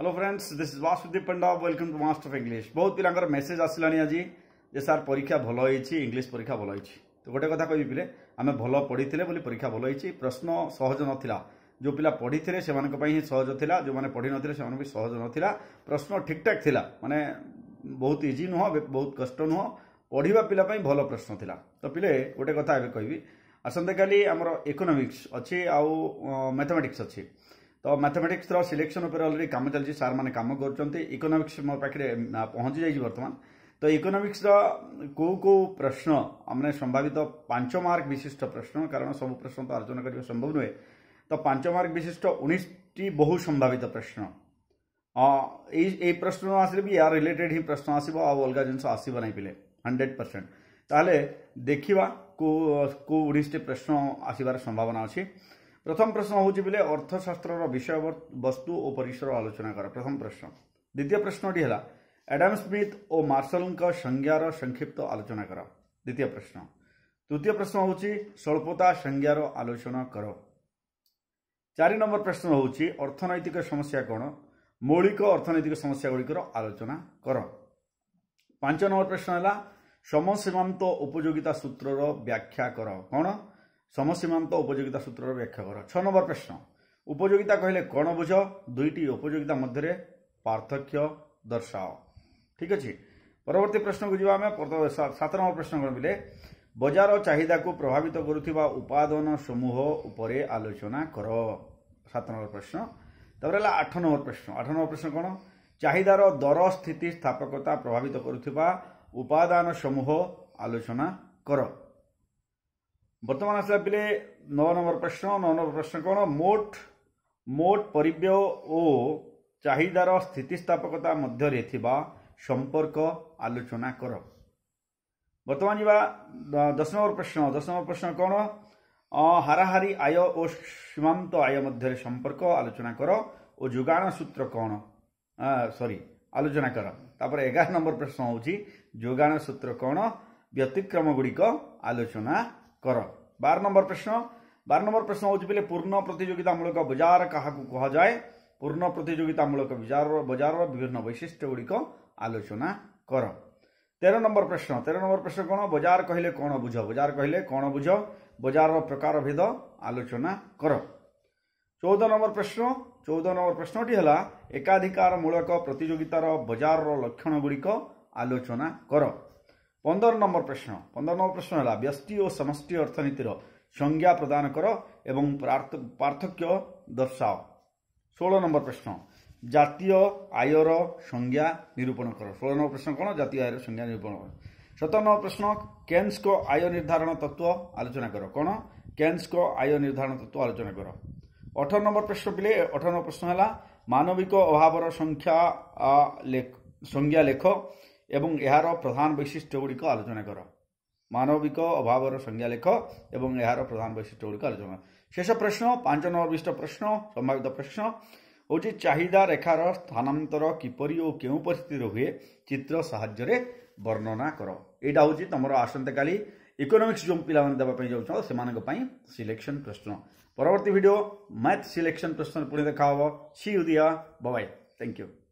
hello friends this is Vasudev Panda welcome to master of English बहुत पिलांकर message आसलानी आज जे sir परीक्षा भल होती इंग्लीश परीक्षा भल होती तो गोटे कथा कहबी पिले आमे भल पढ़ी बोली परीक्षा भल होती प्रश्न सहज नथिला जो पिला पढ़ी सेमानक पई सहज थिला जो मैंने पढ़ी नथिले सेमानक भी सहज नथिला प्रश्न ठीक ठाक थिला माने बहुत इजी नुह बहुत कष्ट नुह ପଢ଼ିବା ପିଲା ପାଇଁ ଭଲ ପ୍ରଶ୍ନ ଥିଲା ତ ପିଲେ ଗୋଟେ କଥା ଏବେ କହିବି ଆସନ୍ତାକାଲି अच्छी ଇକୋନୋମିକ୍ସ ଅଛି ଆଉ तो मैथमेटिक्स सिलेक्शन अलरेडी कम चलती सार मैंने कम कर इकोनोमिक्स मो पाखे पहुँची जाइए बर्तमान तो इकोनोमिक्स कौ कौ प्रश्न मैंने संभावित पांच मार्क विशिष्ट प्रश्न कारण सब प्रश्न तो आलोचना करने संभव नुहे तो पांच मार्क विशिष्ट उन्नीस बहु संभावित प्रश्न यही प्रश्न आसले भी यार रिलेटेड ही प्रश्न आसो अलग जिनस आसो ना पे हंड्रेड परसेंट ताल देखा कौ कौ उन्नीस प्रश्न आसबार संभावना अच्छी ପ୍ରଥମ ପ୍ରଶ୍ନ ହେଉଛି ବୋଲେ ଅର୍ଥଶାସ୍ତ୍ରର ବିଷୟ ବସ୍ତୁ ଓ ପରିସର ଆଲୋଚନା କର ପ୍ରଥମ ପ୍ରଶ୍ନ ଦ୍ୱିତୀୟ ପ୍ରଶ୍ନଟି ହେଲା ଆଡ଼ାମ ସ୍ମିଥ୍ ଓ ମାର୍ଶଲଙ୍କ ସଂଜ୍ଞାର ସଂକ୍ଷିପ୍ତ ଆଲୋଚନା କର ଦ୍ୱିତୀୟ ପ୍ରଶ୍ନ ତୃତୀୟ ପ୍ରଶ୍ନ ହେଉଛି ସ୍ୱଳ୍ପତା ସଂଜ୍ଞାର ଆଲୋଚନା କର ଚାରି ନମ୍ବର ପ୍ରଶ୍ନ ହେଉଛି ଅର୍ଥନୈତିକ ସମସ୍ୟା କ'ଣ ମୌଳିକ ଅର୍ଥନୈତିକ ସମସ୍ୟା ଗୁଡ଼ିକର ଆଲୋଚନା କର ପାଞ୍ଚ ନମ୍ବର ପ୍ରଶ୍ନ ହେଲା ସମସୀମାନ୍ତ ଉପଯୋଗିତା ସୂତ୍ରର ବ୍ୟାଖ୍ୟା କର କ'ଣ ସମସୀମାନ୍ତ ଉପଯୋଗିତା ସୂତ୍ରର ବ୍ୟାଖ୍ୟା କର ଛଅ ନମ୍ବର ପ୍ରଶ୍ନ ଉପଯୋଗିତା କହିଲେ କ'ଣ ବୁଝ ଦୁଇଟି ଉପଯୋଗିତା ମଧ୍ୟରେ ପାର୍ଥକ୍ୟ ଦର୍ଶାଅ ଠିକ୍ ଅଛି ପରବର୍ତ୍ତୀ ପ୍ରଶ୍ନକୁ ଯିବା ଆମେ ସାତ ନମ୍ବର ପ୍ରଶ୍ନ କ'ଣ ବୋଲେ ବଜାର ଚାହିଦାକୁ ପ୍ରଭାବିତ କରୁଥିବା ଉପାଦାନ ସମୂହ ଉପରେ ଆଲୋଚନା କର ସାତ ନମ୍ବର ପ୍ରଶ୍ନ ତାପରେ ହେଲା ଆଠ ନମ୍ବର ପ୍ରଶ୍ନ ଆଠ ନମ୍ବର ପ୍ରଶ୍ନ କ'ଣ ଚାହିଦାର ଦର ସ୍ଥିତି ସ୍ଥାପକତା ପ୍ରଭାବିତ କରୁଥିବା ଉପାଦାନ ସମୂହ ଆଲୋଚନା କର ବର୍ତ୍ତମାନ ଆସିଲା ପିଲେ ନଅ ନମ୍ବର ପ୍ରଶ୍ନ ନଅ ନମ୍ବର ପ୍ରଶ୍ନ କ'ଣ ମୋଟ ମୋଟ ପରିବ୍ୟ ଓ ଚାହିଦାର ସ୍ଥିତିସ୍ଥାପକତା ମଧ୍ୟରେ ଥିବା ସମ୍ପର୍କ ଆଲୋଚନା କର ବର୍ତ୍ତମାନ ଯିବା ଦଶ ନମ୍ବର ପ୍ରଶ୍ନ ଦଶ ନମ୍ବର ପ୍ରଶ୍ନ କ'ଣ ହାରାହାରି ଆୟ ଓ ସୀମାନ୍ତ ଆୟ ମଧ୍ୟରେ ସମ୍ପର୍କ ଆଲୋଚନା କର ଓ ଯୋଗାଣ ସୂତ୍ର କ'ଣ ସରି ଆଲୋଚନା କର ତାପରେ ଏଗାର ନମ୍ବର ପ୍ରଶ୍ନ ହେଉଛି ଯୋଗାଣ ସୂତ୍ର କ'ଣ ବ୍ୟତିକ୍ରମ ଗୁଡ଼ିକ ଆଲୋଚନା कर बार नंबर प्रश्न बार नंबर प्रश्न हूँ पूर्ण प्रतिजोगितामूलक बजार क्या कह जाए पूर्ण प्रतिजोगितामूलक बजार बजार विभिन्न वैशिष्ट गुड़िक आलोचना कर तेरह नंबर प्रश्न तेरह नंबर प्रश्न कौन बजार कहले कौन बुझ बजार कहले कौन बुझ बजार प्रकार भेद आलोचना कर चौदह नंबर प्रश्न चौदह नंबर प्रश्न एकाधिकार मूलक प्रतिजोगित बजार लक्षण गुड़िक आलोचना कर ପନ୍ଦର ନମ୍ବର ପ୍ରଶ୍ନ ପନ୍ଦର ନମ୍ବର ପ୍ରଶ୍ନ ହେଲା ବ୍ୟଷ୍ଟି ଓ ସମଷ୍ଟି ଅର୍ଥନୀତିର ସଂଜ୍ଞା ପ୍ରଦାନ କର ଏବଂ ପାର୍ଥକ୍ୟ ଦର୍ଶାଅ ଷୋହଳ ନମ୍ବର ପ୍ରଶ୍ନ ଜାତୀୟ ଆୟର ସଂଜ୍ଞା ନିରୂପଣ କର ଷୋହଳ ନମ୍ବର ପ୍ରଶ୍ନ କ'ଣ ଜାତୀୟ ଆୟର ସଂଜ୍ଞା ନିରୂପଣ କର ସତର ନମ୍ବର ପ୍ରଶ୍ନ କେନ୍ସଙ୍କ ଆୟ ନିର୍ଦ୍ଧାରଣ ତତ୍ତ୍ୱ ଆଲୋଚନା କର କ'ଣ କେନ୍ସଙ୍କ ଆୟ ନିର୍ଦ୍ଧାରଣ ତତ୍ତ୍ୱ ଆଲୋଚନା କର ଅଠର ନମ୍ବର ପ୍ରଶ୍ନ ପିଲେ ଅଠର ନମ୍ବର ପ୍ରଶ୍ନ ହେଲା ମାନବିକ ଅଭାବର ସଂଖ୍ୟା ସଂଜ୍ଞା ଲେଖ এবং ইহার প্রধান বৈশিষ্ট্যগুলিকে আলোচনা করো মানবিকক অভাবৰ সংজ্ঞালাখক এবং ইহার প্রধান বৈশিষ্ট্যগুলিকে আলোচনা শেষ প্রশ্ন পাঁচনবাৰ বিশটা প্রশ্ন সমবায়দা প্রশ্ন ও যে চাইদা ৰেখাৰ স্থানান্তৰ কিপৰি ও কেউ পৰিস্থিতি ৰহে चित्र সহায়ৰে বৰ্ণনা কৰো এটো হ'জি তমৰ আছন্তকালি ইকোনমিক্স জম্পিলাৱন দবা পই যাওছল সেমানক পই सिलेक्सन প্রশ্ন পৰৱৰ্তী ভিডিও ম্যাথ सिलेक्सन প্রশ্ন পুৰণি দেখাব সি উদিয়া বাই বাই থ্যাংক ইউ